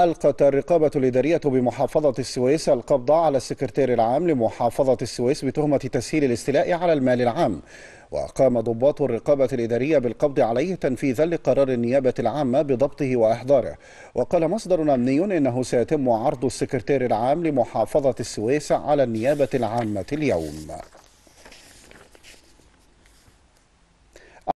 ألقت الرقابة الإدارية بمحافظة السويس القبض على السكرتير العام لمحافظة السويس بتهمة تسهيل الاستيلاء على المال العام وقام ضباط الرقابة الإدارية بالقبض عليه تنفيذا لقرار النيابة العامة بضبطه وإحضاره وقال مصدر أمني إنه سيتم عرض السكرتير العام لمحافظة السويس على النيابة العامة اليوم